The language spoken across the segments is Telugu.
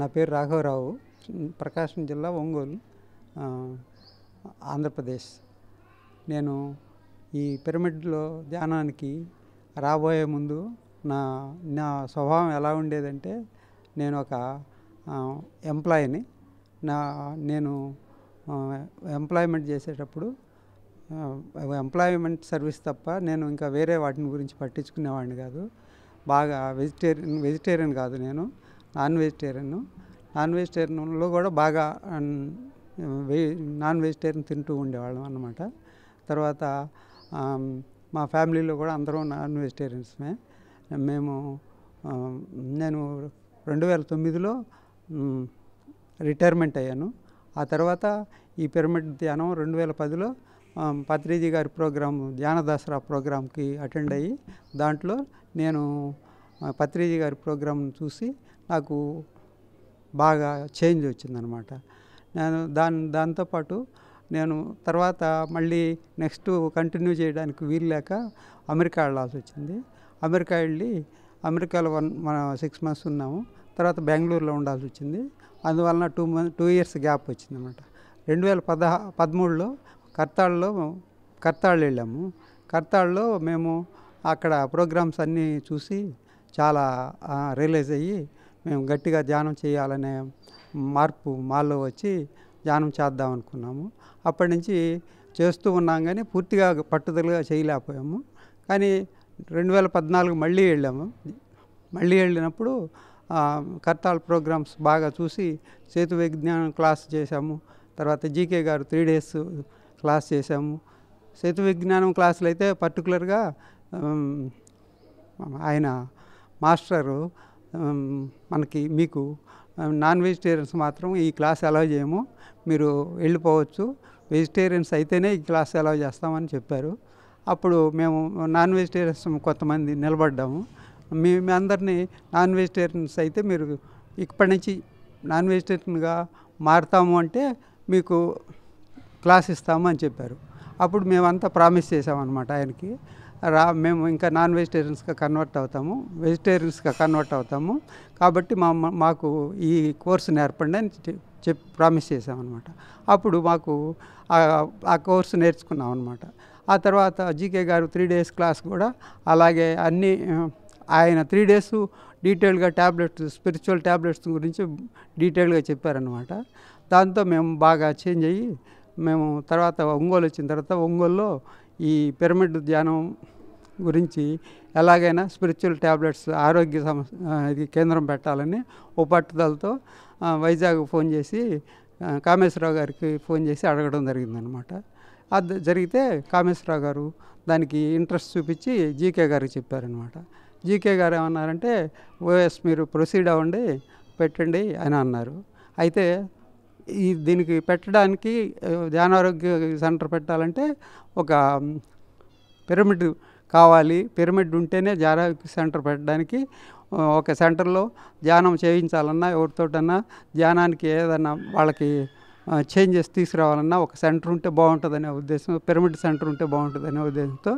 నా పేరు రాఘవరావు ప్రకాశం జిల్లా ఒంగోలు ఆంధ్రప్రదేశ్ నేను ఈ పిరమిడ్లో ధ్యానానికి రాబోయే ముందు నా నా స్వభావం ఎలా ఉండేదంటే నేను ఒక ఎంప్లాయీని నా నేను ఎంప్లాయ్మెంట్ చేసేటప్పుడు ఎంప్లాయ్మెంట్ సర్వీస్ తప్ప నేను ఇంకా వేరే వాటిని గురించి పట్టించుకునేవాడిని కాదు బాగా వెజిటేరియన్ వెజిటేరియన్ కాదు నేను నాన్ వెజిటేరియన్ నాన్ వెజిటేరియన్లో కూడా బాగా నాన్ వెజిటేరియన్ తింటూ ఉండేవాళ్ళం అనమాట తర్వాత మా ఫ్యామిలీలో కూడా అందరూ నాన్ వెజిటేరియన్స్మే మేము నేను రెండు వేల తొమ్మిదిలో రిటైర్మెంట్ అయ్యాను ఆ తర్వాత ఈ పిరమిడ్ ధ్యానం రెండు వేల పదిలో పత్రిజీ గారి ప్రోగ్రాం ధ్యాన దసరా ప్రోగ్రాంకి అటెండ్ అయ్యి దాంట్లో నేను పత్రిజీ గారి ప్రోగ్రాంను చూసి నాకు బాగా చేంజ్ వచ్చిందనమాట నేను దాని దాంతోపాటు నేను తర్వాత మళ్ళీ నెక్స్ట్ కంటిన్యూ చేయడానికి వీలు లేక అమెరికా వెళ్ళాల్సి వచ్చింది అమెరికా వెళ్ళి అమెరికాలో వన్ మన సిక్స్ మంత్స్ ఉన్నాము తర్వాత బెంగళూరులో ఉండాల్సి వచ్చింది అందువలన two month two years gap అనమాట రెండు వేల పదహా పదమూడులో కర్తాళ్ళలో కర్తాళ్ళు వెళ్ళాము కర్తాళ్ళలో మేము అక్కడ ప్రోగ్రామ్స్ అన్నీ చూసి చాలా రియలైజ్ అయ్యి మేము గట్టిగా ధ్యానం చేయాలనే మార్పు మాలో వచ్చి ధ్యానం చేద్దాం అనుకున్నాము అప్పటి నుంచి చేస్తూ ఉన్నాం కానీ పూర్తిగా పట్టుదలగా చేయలేకపోయాము కానీ రెండు వేల పద్నాలుగు మళ్ళీ వెళ్ళాము మళ్ళీ వెళ్ళినప్పుడు కర్తాల్ ప్రోగ్రామ్స్ బాగా చూసి సేతు విజ్ఞానం క్లాస్ చేశాము తర్వాత జీకే గారు త్రీ డేస్ క్లాస్ చేశాము సేతు విజ్ఞానం క్లాసులు అయితే పర్టికులర్గా ఆయన మాస్టరు మనకి మీకు నాన్ వెజిటేరియన్స్ మాత్రం ఈ క్లాస్ అలౌ చేయము మీరు వెళ్ళిపోవచ్చు వెజిటేరియన్స్ అయితేనే ఈ క్లాస్ అలౌ చేస్తామని చెప్పారు అప్పుడు మేము నాన్ వెజిటేరియన్స్ కొంతమంది నిలబడ్డాము మేము అందరినీ నాన్ వెజిటేరియన్స్ అయితే మీరు ఇక్కడి నుంచి నాన్ వెజిటేరియన్గా మారుతాము అంటే మీకు క్లాస్ ఇస్తాము అని చెప్పారు అప్పుడు మేమంతా ప్రామిస్ చేసామన్నమాట ఆయనకి రా మేము ఇంకా నాన్ వెజిటేరియన్స్గా కన్వర్ట్ అవుతాము వెజిటేరియన్స్గా కన్వర్ట్ అవుతాము కాబట్టి మా మాకు ఈ కోర్సు నేర్పండి అని చెప్ ప్రామిస్ చేసామన్నమాట అప్పుడు మాకు ఆ కోర్సు నేర్చుకున్నాం అనమాట ఆ తర్వాత జీకే గారు త్రీ డేస్ క్లాస్ కూడా అలాగే అన్ని ఆయన త్రీ డేస్ డీటెయిల్గా ట్యాబ్లెట్స్ స్పిరిచువల్ ట్యాబ్లెట్స్ గురించి డీటెయిల్గా చెప్పారనమాట దాంతో మేము బాగా చేంజ్ అయ్యి మేము తర్వాత ఒంగోలు వచ్చిన తర్వాత ఒంగోలులో ఈ పిరమిడ్ ధ్యానం గురించి ఎలాగైనా స్పిరిచువల్ ట్యాబ్లెట్స్ ఆరోగ్య సంస్థ కేంద్రం పెట్టాలని ఓ పట్టుదలతో వైజాగ్ ఫోన్ చేసి కామేశ్వరరావు గారికి ఫోన్ చేసి అడగడం జరిగిందనమాట అది జరిగితే కామేశ్వరరావు గారు దానికి ఇంట్రెస్ట్ చూపించి జీకే గారికి చెప్పారనమాట జీకే గారు ఏమన్నారంటే ఓఎస్ మీరు ప్రొసీడ్ అవ్వండి పెట్టండి అని అన్నారు అయితే ఈ దీనికి పెట్టడానికి ధ్యానారోగ్య సెంటర్ పెట్టాలంటే ఒక పిరమిడ్ కావాలి పిరమిడ్ ఉంటేనే ధ్యానారోగ్య సెంటర్ పెట్టడానికి ఒక సెంటర్లో ధ్యానం చేయించాలన్నా ఎవరితోటన్నా ధ్యానానికి ఏదన్నా వాళ్ళకి చేంజెస్ తీసుకురావాలన్నా ఒక సెంటర్ ఉంటే బాగుంటుందనే ఉద్దేశం పిరమిడ్ సెంటర్ ఉంటే బాగుంటుందనే ఉద్దేశంతో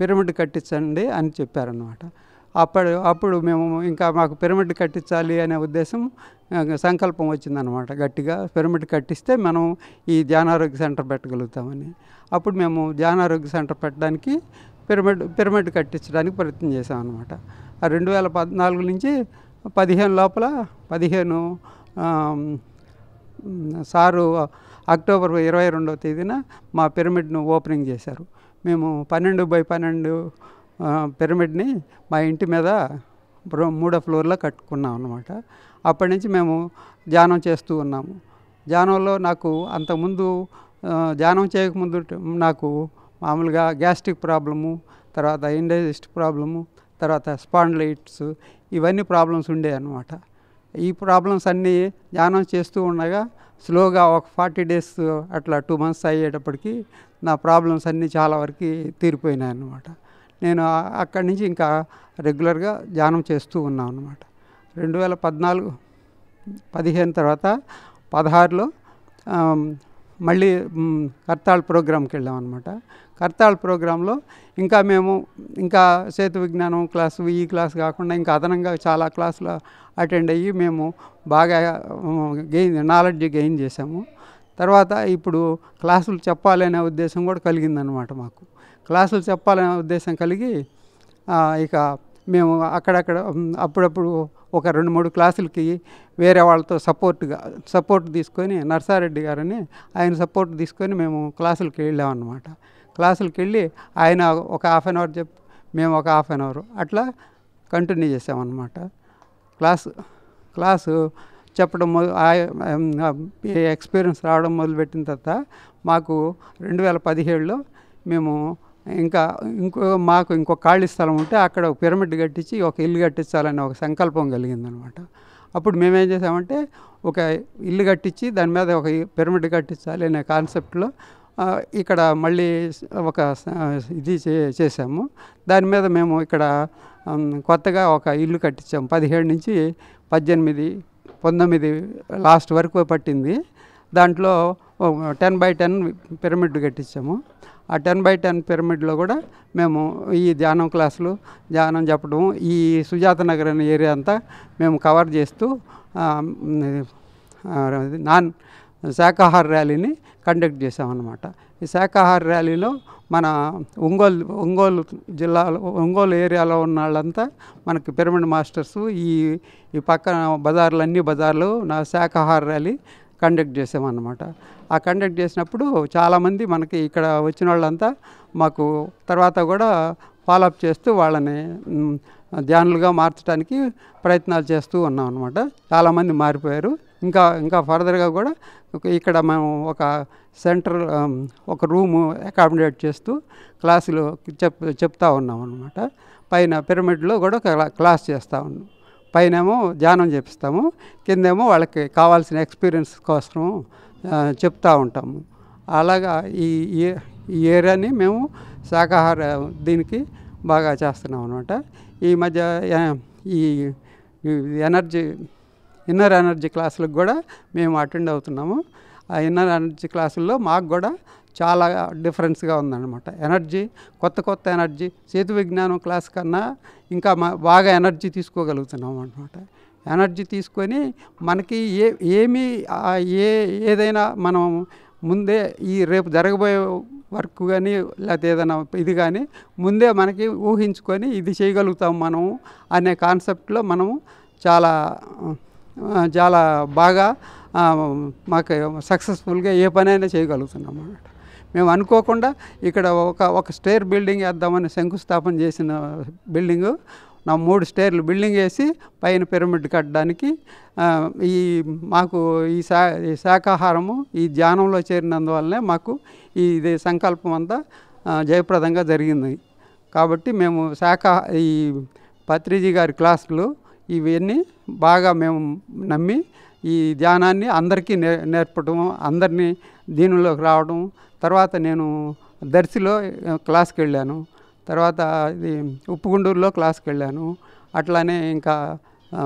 పిరమిడ్ కట్టించండి అని చెప్పారనమాట అప్పుడు అప్పుడు మేము ఇంకా మాకు పిరమిడ్ కట్టించాలి అనే ఉద్దేశం సంకల్పం వచ్చిందనమాట గట్టిగా పిరమిడ్ కట్టిస్తే మనం ఈ ధ్యానారోగ్య సెంటర్ పెట్టగలుగుతామని అప్పుడు మేము ధ్యానారోగ్య సెంటర్ పెట్టడానికి పిరమిడ్ పిరమిడ్ కట్టించడానికి ప్రయత్నం చేసామన్నమాట అనమాట రెండు వేల పద్నాలుగు నుంచి పదిహేను లోపల పదిహేను సారు అక్టోబర్ ఇరవై రెండవ తేదీన మా పిరమిడ్ను ఓపెనింగ్ చేశారు మేము పన్నెండు బై పన్నెండు పిరమిడ్ని మా ఇంటి మీద మూడో ఫ్లోర్లో కట్టుకున్నాం అనమాట అప్పటి నుంచి మేము ధ్యానం చేస్తూ ఉన్నాము ధ్యానంలో నాకు అంతకుముందు ధ్యానం చేయకముందు నాకు మామూలుగా గ్యాస్ట్రిక్ ప్రాబ్లము తర్వాత ఇండైజెస్ట్ ప్రాబ్లము తర్వాత స్పాండ్లైట్స్ ఇవన్నీ ప్రాబ్లమ్స్ ఉండే అనమాట ఈ ప్రాబ్లమ్స్ అన్నీ ధ్యానం చేస్తూ ఉండగా స్లోగా ఒక ఫార్టీ డేస్ అట్లా టూ మంత్స్ అయ్యేటప్పటికి నా ప్రాబ్లమ్స్ అన్నీ చాలా వరకు తీరిపోయినాయి అన్నమాట నేను అక్కడి నుంచి ఇంకా రెగ్యులర్గా ధ్యానం చేస్తూ ఉన్నాను అనమాట రెండు వేల పద్నాలుగు పదిహేను తర్వాత పదహారులో మళ్ళీ కర్తాళ్ ప్రోగ్రాంకి వెళ్ళాం అనమాట కర్తాళ్ ప్రోగ్రాంలో ఇంకా మేము ఇంకా సేతు విజ్ఞానం క్లాసు ఈ క్లాస్ కాకుండా ఇంకా అదనంగా చాలా క్లాసులు అటెండ్ అయ్యి మేము బాగా గెయిన్ నాలెడ్జ్ గెయిన్ చేసాము తర్వాత ఇప్పుడు క్లాసులు చెప్పాలనే ఉద్దేశం కూడా కలిగిందనమాట మాకు క్లాసులు చెప్పాలనే ఉద్దేశం కలిగి ఇక మేము అక్కడక్కడ అప్పుడప్పుడు ఒక రెండు మూడు క్లాసులకి వేరే వాళ్ళతో సపోర్ట్గా సపోర్ట్ తీసుకొని నర్సారెడ్డి గారని ఆయన సపోర్ట్ తీసుకొని మేము క్లాసులకి వెళ్ళామన్నమాట క్లాసులకి వెళ్ళి ఆయన ఒక హాఫ్ అన్ అవర్ చెప్ మేము ఒక హాఫ్ అన్ అవర్ అట్లా కంటిన్యూ చేసామన్నమాట క్లాసు క్లాసు చెప్పడం ఎక్స్పీరియన్స్ రావడం మొదలుపెట్టిన తర్వాత మాకు రెండు వేల పదిహేడులో మేము ఇంకా ఇంకో మాకు ఇంకో ఖాళీ స్థలం ఉంటే అక్కడ ఒక పిరమిడ్ కట్టించి ఒక ఇల్లు కట్టించాలని ఒక సంకల్పం కలిగిందనమాట అప్పుడు మేమేం చేసామంటే ఒక ఇల్లు కట్టించి దాని మీద ఒక పిరమిడ్ కట్టించాలి అనే కాన్సెప్ట్లో ఇక్కడ మళ్ళీ ఒక ఇది చేసాము దాని మీద మేము ఇక్కడ కొత్తగా ఒక ఇల్లు కట్టించాము పదిహేడు నుంచి పద్దెనిమిది పంతొమ్మిది లాస్ట్ వరకు పట్టింది దాంట్లో టెన్ బై టెన్ పిరమిడ్ కట్టించాము ఆ టెన్ బై టెన్ పిరమిడ్లో కూడా మేము ఈ ధ్యానం క్లాసులు ధ్యానం చెప్పడం ఈ సుజాత నగర్ అనే ఏరియా అంతా మేము కవర్ చేస్తూ నాన్ శాఖాహార ర్యాలీని కండక్ట్ చేసామన్నమాట ఈ శాఖాహార ర్యాలీలో మన ఒంగోలు ఒంగోలు జిల్లాలో ఒంగోలు ఏరియాలో ఉన్న వాళ్ళంతా మనకి పిరమిడ్ మాస్టర్స్ ఈ ఈ పక్కన బజార్లు అన్ని బజార్లు నా శాఖాహార ర్యాలీ కండక్ట్ చేసామన్నమాట ఆ కండక్ట్ చేసినప్పుడు చాలామంది మనకి ఇక్కడ వచ్చిన వాళ్ళంతా మాకు తర్వాత కూడా ఫాలోఅప్ చేస్తూ వాళ్ళని ధ్యానులుగా మార్చడానికి ప్రయత్నాలు చేస్తూ ఉన్నాం అనమాట చాలామంది మారిపోయారు ఇంకా ఇంకా ఫర్దర్గా కూడా ఇక్కడ మేము ఒక సెంటర్ ఒక రూము అకామిడేట్ చేస్తూ క్లాసులు చెప్ చెప్తా ఉన్నాం అనమాట పైన పిరమిడ్లో కూడా క్లాస్ చేస్తూ ఉన్నాం పైనేమో ధ్యానం చేపిస్తాము కిందేమో వాళ్ళకి కావాల్సిన ఎక్స్పీరియన్స్ కోసం చెప్తూ ఉంటాము అలాగా ఈ ఈ ఏరియాని మేము శాకాహార దీనికి బాగా చేస్తున్నాం అనమాట ఈ మధ్య ఈ ఎనర్జీ ఇన్నర్ ఎనర్జీ క్లాసులకు కూడా మేము అటెండ్ అవుతున్నాము ఆ ఇన్నర్ ఎనర్జీ క్లాసుల్లో మాకు కూడా చాలా డిఫరెన్స్గా ఉందన్నమాట ఎనర్జీ కొత్త కొత్త ఎనర్జీ చేతు విజ్ఞానం క్లాస్ కన్నా ఇంకా బాగా ఎనర్జీ తీసుకోగలుగుతున్నాం అనమాట ఎనర్జీ తీసుకొని మనకి ఏ ఏమి ఏ ఏదైనా మనం ముందే ఈ రేపు జరగబోయే వర్క్ కానీ లేకపోతే ఏదైనా ఇది కానీ ముందే మనకి ఊహించుకొని ఇది చేయగలుగుతాం మనము అనే కాన్సెప్ట్లో మనము చాలా చాలా బాగా మాకు సక్సెస్ఫుల్గా ఏ పనైనా చేయగలుగుతున్నాం అన్నమాట మేము అనుకోకుండా ఇక్కడ ఒక ఒక స్టేర్ బిల్డింగ్ వేద్దామని శంకుస్థాపన చేసిన బిల్డింగు నా మూడు స్టేర్లు బిల్డింగ్ వేసి పైన పిరమిడ్ కట్టడానికి ఈ మాకు ఈ శా శాకాహారము ఈ ధ్యానంలో చేరినందువల్లనే మాకు ఇది సంకల్పం అంతా జయప్రదంగా జరిగింది కాబట్టి మేము శాఖ ఈ పత్రిజీ గారి క్లాసులు ఇవన్నీ బాగా మేము నమ్మి ఈ ధ్యానాన్ని అందరికీ నే నేర్పడం అందరినీ దీనిలోకి రావడం తర్వాత నేను దర్శిలో క్లాస్కి వెళ్ళాను తర్వాత ఇది ఉప్పుగుండూరులో క్లాస్కి వెళ్ళాను అట్లానే ఇంకా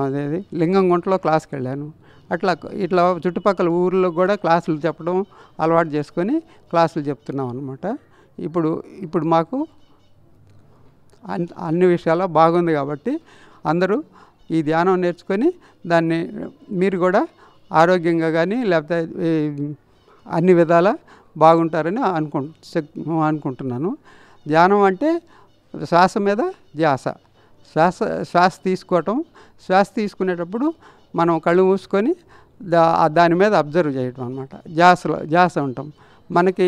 అదేది లింగంగుంటలో క్లాస్కి వెళ్ళాను అట్లా ఇట్లా చుట్టుపక్కల ఊర్లో కూడా క్లాసులు చెప్పడం అలవాటు చేసుకొని క్లాసులు చెప్తున్నాం అనమాట ఇప్పుడు ఇప్పుడు మాకు అన్ని విషయాల బాగుంది కాబట్టి అందరూ ఈ ధ్యానం నేర్చుకొని దాన్ని మీరు కూడా ఆరోగ్యంగా కానీ లేకపోతే అన్ని విధాల బాగుంటారని అనుకుంటు అనుకుంటున్నాను ధ్యానం అంటే శ్వాస మీద ధ్యాస శ్వాస శ్వాస తీసుకోవటం శ్వాస తీసుకునేటప్పుడు మనం కళ్ళు మూసుకొని దాని మీద అబ్జర్వ్ చేయటం అనమాట ధ్యాసలో ధ్యాస ఉంటాం మనకి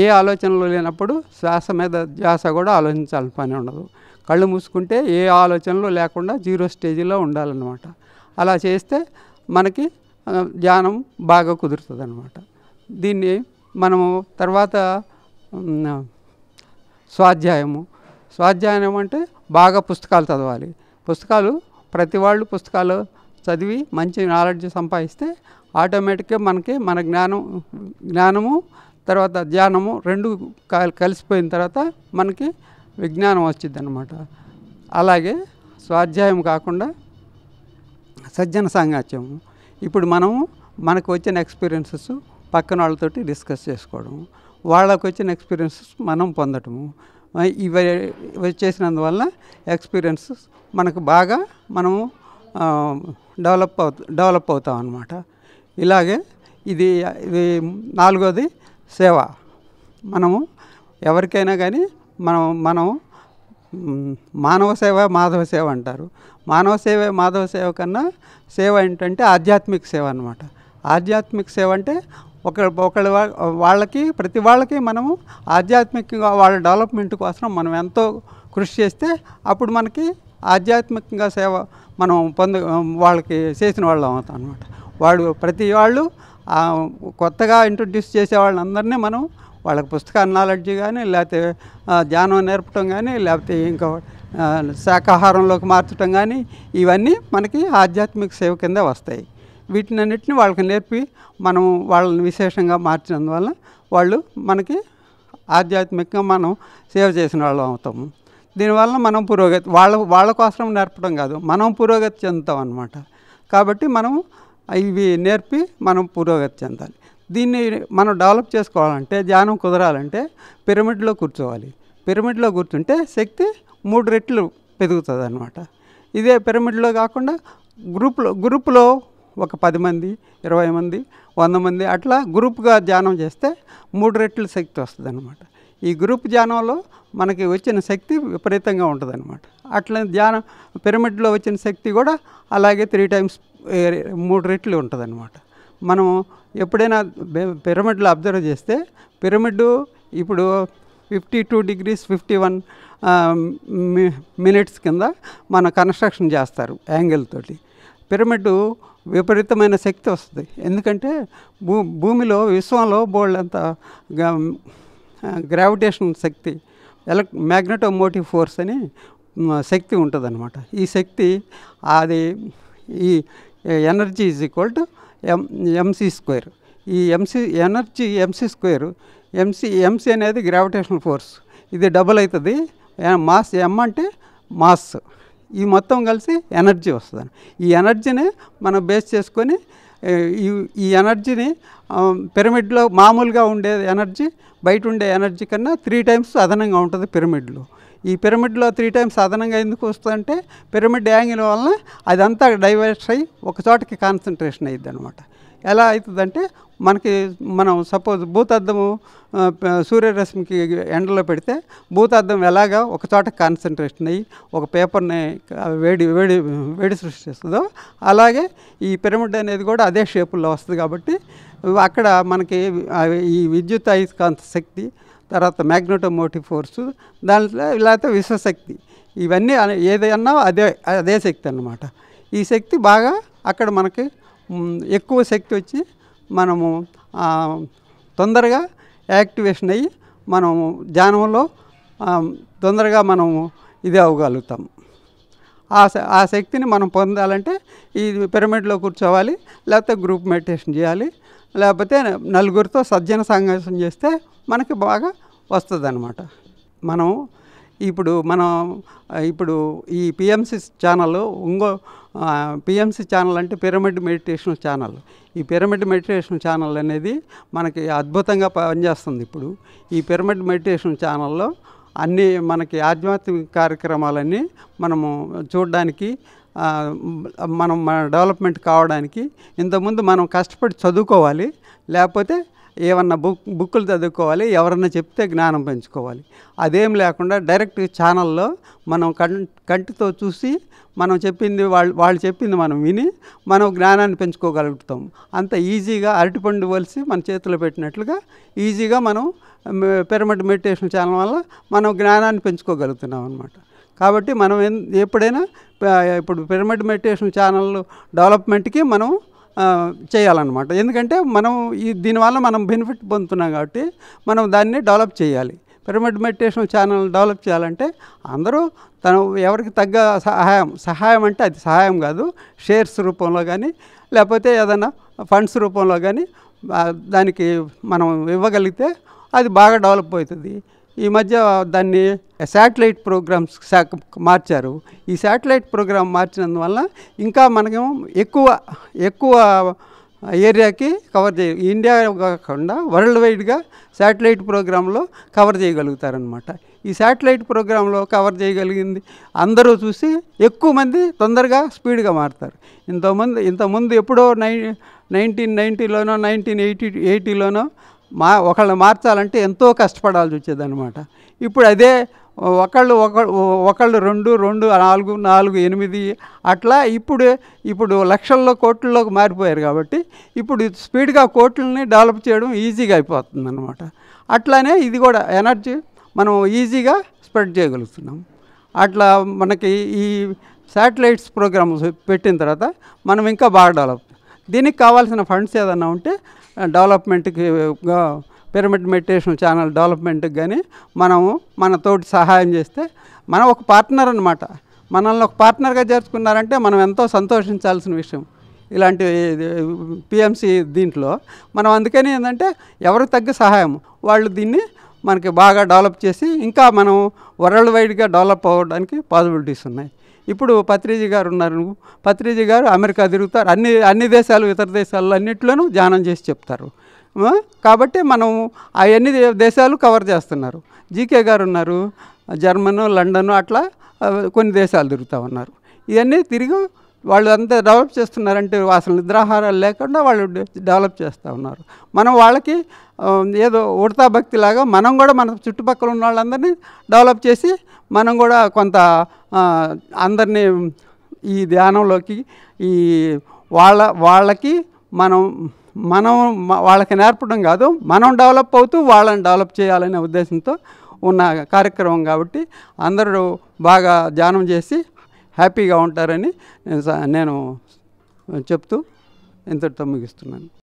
ఏ ఆలోచనలు లేనప్పుడు శ్వాస మీద ధ్యాస కూడా ఆలోచించాలని పని ఉండదు కళ్ళు మూసుకుంటే ఏ ఆలోచనలు లేకుండా జీరో స్టేజీలో ఉండాలన్నమాట అలా చేస్తే మనకి ధ్యానం బాగా కుదురుతుంది అనమాట దీన్ని మనము తర్వాత స్వాధ్యాయము స్వాధ్యాయం అంటే బాగా పుస్తకాలు చదవాలి పుస్తకాలు ప్రతి వాళ్ళు పుస్తకాలు చదివి మంచి నాలెడ్జ్ సంపాదిస్తే ఆటోమేటిక్గా మనకి మన జ్ఞానం జ్ఞానము తర్వాత ధ్యానము రెండు కలిసిపోయిన తర్వాత మనకి విజ్ఞానం వచ్చింది అనమాట అలాగే స్వాధ్యాయం కాకుండా సజ్జన సాంగాత్యం ఇప్పుడు మనము మనకు వచ్చిన ఎక్స్పీరియన్సెస్ పక్కన వాళ్ళతోటి డిస్కస్ చేసుకోవడం వాళ్ళకు వచ్చిన ఎక్స్పీరియన్స్ మనం పొందటము ఇవి చేసినందువల్ల ఎక్స్పీరియన్స్ మనకు బాగా మనము డెవలప్ అవుతా డెవలప్ అవుతాం అన్నమాట ఇలాగే ఇది ఇది నాలుగోది సేవ మనము ఎవరికైనా కానీ మనం మనం మానవ సేవ మాధవ సేవ అంటారు మానవ సేవ మాధవ సేవ కన్నా సేవ ఏంటంటే ఆధ్యాత్మిక సేవ అనమాట ఆధ్యాత్మిక సేవ అంటే ఒక ఒకళ్ళ వాళ్ళకి ప్రతి వాళ్ళకి మనము ఆధ్యాత్మికంగా వాళ్ళ డెవలప్మెంట్ కోసం మనం ఎంతో కృషి చేస్తే అప్పుడు మనకి ఆధ్యాత్మికంగా సేవ మనం పొంద వాళ్ళకి చేసిన వాళ్ళు అవుతాం అనమాట వాళ్ళు ప్రతి వాళ్ళు కొత్తగా ఇంట్రొడ్యూస్ చేసే వాళ్ళందరినీ మనం వాళ్ళకి పుస్తకాల నాలెడ్జ్ కానీ లేకపోతే ధ్యానం నేర్పడం కానీ లేకపోతే ఇంకా శాకాహారంలోకి మార్చడం కానీ ఇవన్నీ మనకి ఆధ్యాత్మిక సేవ కింద వస్తాయి వీటిని అన్నింటిని వాళ్ళకి నేర్పి మనం వాళ్ళని విశేషంగా మార్చినందువల్ల వాళ్ళు మనకి ఆధ్యాత్మికంగా మనం సేవ చేసిన వాళ్ళం అవుతాము దీనివల్ల మనం పురోగతి వాళ్ళ వాళ్ళ కోసం నేర్పడం కాదు మనం పురోగతి చెందుతాం అనమాట కాబట్టి మనం ఇవి నేర్పి మనం పురోగతి చెందాలి దీన్ని మనం డెవలప్ చేసుకోవాలంటే ధ్యానం కుదరాలంటే పిరమిడ్లో కూర్చోవాలి పిరమిడ్లో కూర్చుంటే శక్తి మూడు రెట్లు పెరుగుతుంది అనమాట ఇదే పిరమిడ్లో కాకుండా గ్రూప్లో గ్రూప్లో ఒక పది మంది ఇరవై మంది వంద మంది అట్లా గ్రూప్గా ధ్యానం చేస్తే మూడు రెట్లు శక్తి వస్తుంది అనమాట ఈ గ్రూప్ ధ్యానంలో మనకి వచ్చిన శక్తి విపరీతంగా ఉంటుంది అనమాట అట్లా ధ్యానం పిరమిడ్లో వచ్చిన శక్తి కూడా అలాగే త్రీ టైమ్స్ మూడు రెట్లు ఉంటుంది అనమాట మనం ఎప్పుడైనా పిరమిడ్లు అబ్జర్వ్ చేస్తే పిరమిడ్ ఇప్పుడు fifty two degrees fifty one minutes కింద మన కన్స్ట్రక్షన్ చేస్తారు యాంగిల్ తోటి పిరమిడ్ విపరీతమైన శక్తి వస్తుంది ఎందుకంటే భూ భూమిలో విశ్వంలో బోల్డ్ అంత గ్రావిటేషన్ శక్తి ఎలక్ మ్యాగ్నెటోమోటివ్ ఫోర్స్ అని శక్తి ఉంటుందన్నమాట ఈ శక్తి అది ఈ energy is equal to M MC square ఈ MC energy MC square MC MC అనేది గ్రావిటేషనల్ ఫోర్స్ ఇది డబుల్ అవుతుంది మాస్ ఎం అంటే మాస్ ఈ మొత్తం కలిసి ఎనర్జీ వస్తుంది ఈ ఎనర్జీని మనం బేస్ చేసుకొని ఈ ఈ ఎనర్జీని పిరమిడ్లో మామూలుగా ఉండే ఎనర్జీ బయట ఉండే ఎనర్జీ కన్నా త్రీ టైమ్స్ అదనంగా ఉంటుంది పిరమిడ్లో ఈ పిరమిడ్లో త్రీ టైమ్స్ అదనంగా ఎందుకు వస్తుందంటే పిరమిడ్ యాంగిల్ వలన అదంతా డైవర్స్ అయ్యి ఒక చోటకి కాన్సన్ట్రేషన్ అయ్యిద్ది అనమాట ఎలా అవుతుందంటే మనకి మనం సపోజ్ భూతద్దము సూర్యరశ్మికి ఎండలో పెడితే భూతద్దం ఎలాగా ఒక చోట కాన్సన్ట్రేషన్ అయ్యి ఒక పేపర్ని వేడి వేడి వేడి సృష్టిస్తుందో అలాగే ఈ పిరమిడ్ అనేది కూడా అదే షేపుల్లో వస్తుంది కాబట్టి అక్కడ మనకి ఈ విద్యుత్ అయస్కాంత శక్తి తర్వాత మ్యాగ్నెటోమోటివ్ ఫోర్సు దాంట్లో లేకపోతే విశ్వశక్తి ఇవన్నీ ఏదైనా అదే అదే శక్తి అన్నమాట ఈ శక్తి బాగా అక్కడ మనకి ఎక్కువ శక్తి వచ్చి మనము తొందరగా యాక్టివేషన్ అయ్యి మనము ధ్యానంలో తొందరగా మనము ఇది అవ్వగలుగుతాము ఆ ఆ శక్తిని మనం పొందాలంటే ఈ పిరమిడ్లో కూర్చోవాలి లేకపోతే గ్రూప్ మెడిటేషన్ చేయాలి లేకపోతే నలుగురితో సజ్జన సంఘర్షణ చేస్తే మనకి బాగా వస్తుంది మనం ఇప్పుడు మనం ఇప్పుడు ఈ పిఎంసి ఛానల్ ఇంకో పిఎంసి ఛానల్ అంటే పిరమిడ్ మెడిటేషన్ ఛానల్ ఈ పిరమిడ్ మెడిటేషన్ ఛానల్ అనేది మనకి అద్భుతంగా పనిచేస్తుంది ఇప్పుడు ఈ పిరమిడ్ మెడిటేషన్ ఛానల్లో అన్నీ మనకి ఆధ్యాత్మిక కార్యక్రమాలన్నీ మనము చూడడానికి మనం మన డెవలప్మెంట్ కావడానికి ఇంతకుముందు మనం కష్టపడి చదువుకోవాలి లేకపోతే ఏమన్నా బుక్ బుక్కులు చదువుకోవాలి ఎవరన్నా చెప్తే జ్ఞానం పెంచుకోవాలి అదేం లేకుండా డైరెక్ట్ ఛానల్లో మనం కం కంటితో చూసి మనం చెప్పింది వాళ్ళు వాళ్ళు చెప్పింది మనం విని మనం జ్ఞానాన్ని పెంచుకోగలుగుతాం అంత ఈజీగా అరటిపండు వలిసి మన చేతిలో పెట్టినట్లుగా ఈజీగా మనం పిరమిడ్ మెడిటేషన్ ఛానల్ వల్ల మనం జ్ఞానాన్ని పెంచుకోగలుగుతున్నాం అనమాట కాబట్టి మనం ఎప్పుడైనా ఇప్పుడు పిరమిడ్ మెడిటేషన్ ఛానల్ డెవలప్మెంట్కి మనం చేయాలన్నమాట ఎందుకంటే మనం ఈ దీనివల్ల మనం బెనిఫిట్ పొందుతున్నాం కాబట్టి మనం దాన్ని డెవలప్ చేయాలి పిరమిడ్ మెడిటేషన్ ఛానల్ డెవలప్ చేయాలంటే అందరూ తను ఎవరికి తగ్గ సహాయం సహాయం అంటే అది సహాయం కాదు షేర్స్ రూపంలో కానీ లేకపోతే ఏదైనా ఫండ్స్ రూపంలో కానీ దానికి మనం ఇవ్వగలిగితే అది బాగా డెవలప్ అవుతుంది ఈ మధ్య దాన్ని శాటిలైట్ ప్రోగ్రామ్స్ శాఖ మార్చారు ఈ శాటిలైట్ ప్రోగ్రామ్ మార్చినందువల్ల ఇంకా మనకేమో ఎక్కువ ఎక్కువ ఏరియాకి కవర్ చేయ ఇండియా కాకుండా వరల్డ్ వైడ్గా శాటిలైట్ ప్రోగ్రాంలో కవర్ చేయగలుగుతారనమాట ఈ శాటిలైట్ ప్రోగ్రాంలో కవర్ చేయగలిగింది అందరూ చూసి ఎక్కువ మంది తొందరగా స్పీడ్గా మారుతారు ఇంతమంది ఇంతకుముందు ఎప్పుడో నై నైన్టీన్ నైంటీలోనో నైన్టీన్ ఎయిటీ ఎయిటీలోనో మా ఒకళ్ళని మార్చాలంటే ఎంతో కష్టపడాల్సి వచ్చేదనమాట ఇప్పుడు అదే ఒకళ్ళు ఒక ఒకళ్ళు రెండు రెండు నాలుగు నాలుగు ఎనిమిది అట్లా ఇప్పుడు ఇప్పుడు లక్షల్లో కోట్లలోకి మారిపోయారు కాబట్టి ఇప్పుడు స్పీడ్గా కోట్లని డెవలప్ చేయడం ఈజీగా అయిపోతుంది అనమాట అట్లానే ఇది కూడా ఎనర్జీ మనం ఈజీగా స్ప్రెడ్ చేయగలుగుతున్నాం అట్లా మనకి ఈ శాటిలైట్స్ ప్రోగ్రామ్స్ పెట్టిన తర్వాత మనం ఇంకా బాగా డెవలప్ దీనికి కావాల్సిన ఫండ్స్ ఏదన్నా ఉంటే డెవలప్మెంట్కిగా పిరమిడ్ మెడిటేషన్ ఛానల్ డెవలప్మెంట్కి కానీ మనము మన తోటి సహాయం చేస్తే మనం ఒక పార్ట్నర్ అనమాట మనల్ని ఒక పార్ట్నర్గా చేర్చుకున్నారంటే మనం ఎంతో సంతోషించాల్సిన విషయం ఇలాంటి పిఎంసి దీంట్లో మనం అందుకని ఏంటంటే ఎవరికి తగ్గ సహాయం వాళ్ళు దీన్ని మనకి బాగా డెవలప్ చేసి ఇంకా మనం వరల్డ్ వైడ్గా డెవలప్ అవ్వడానికి పాసిబిలిటీస్ ఉన్నాయి ఇప్పుడు పత్రిజీ గారు ఉన్నారు నువ్వు పత్రిజీ గారు అమెరికా తిరుగుతారు అన్ని అన్ని దేశాలు ఇతర దేశాల్లో అన్నిట్లోనూ ధ్యానం చేసి చెప్తారు కాబట్టి మనం అవన్నీ దేశాలు కవర్ చేస్తున్నారు జీకే గారు ఉన్నారు జర్మను లండను అట్లా కొన్ని దేశాలు తిరుగుతూ ఉన్నారు ఇవన్నీ తిరిగి వాళ్ళు అంతా డెవలప్ చేస్తున్నారంటే అసలు నిద్రాహారాలు లేకుండా వాళ్ళు డెవలప్ చేస్తూ ఉన్నారు మనం వాళ్ళకి ఏదో ఉడతా భక్తి లాగా మనం కూడా మన చుట్టుపక్కల ఉన్న వాళ్ళందరినీ డెవలప్ చేసి మనం కూడా కొంత అందరినీ ఈ ధ్యానంలోకి ఈ వాళ్ళ వాళ్ళకి మనం మనం వాళ్ళకి నేర్పడం కాదు మనం డెవలప్ అవుతూ వాళ్ళని డెవలప్ చేయాలనే ఉద్దేశంతో ఉన్న కార్యక్రమం కాబట్టి అందరూ బాగా ధ్యానం చేసి హ్యాపీగా ఉంటారని నేను నేను చెప్తూ ఇంతటితో ముగిస్తున్నాను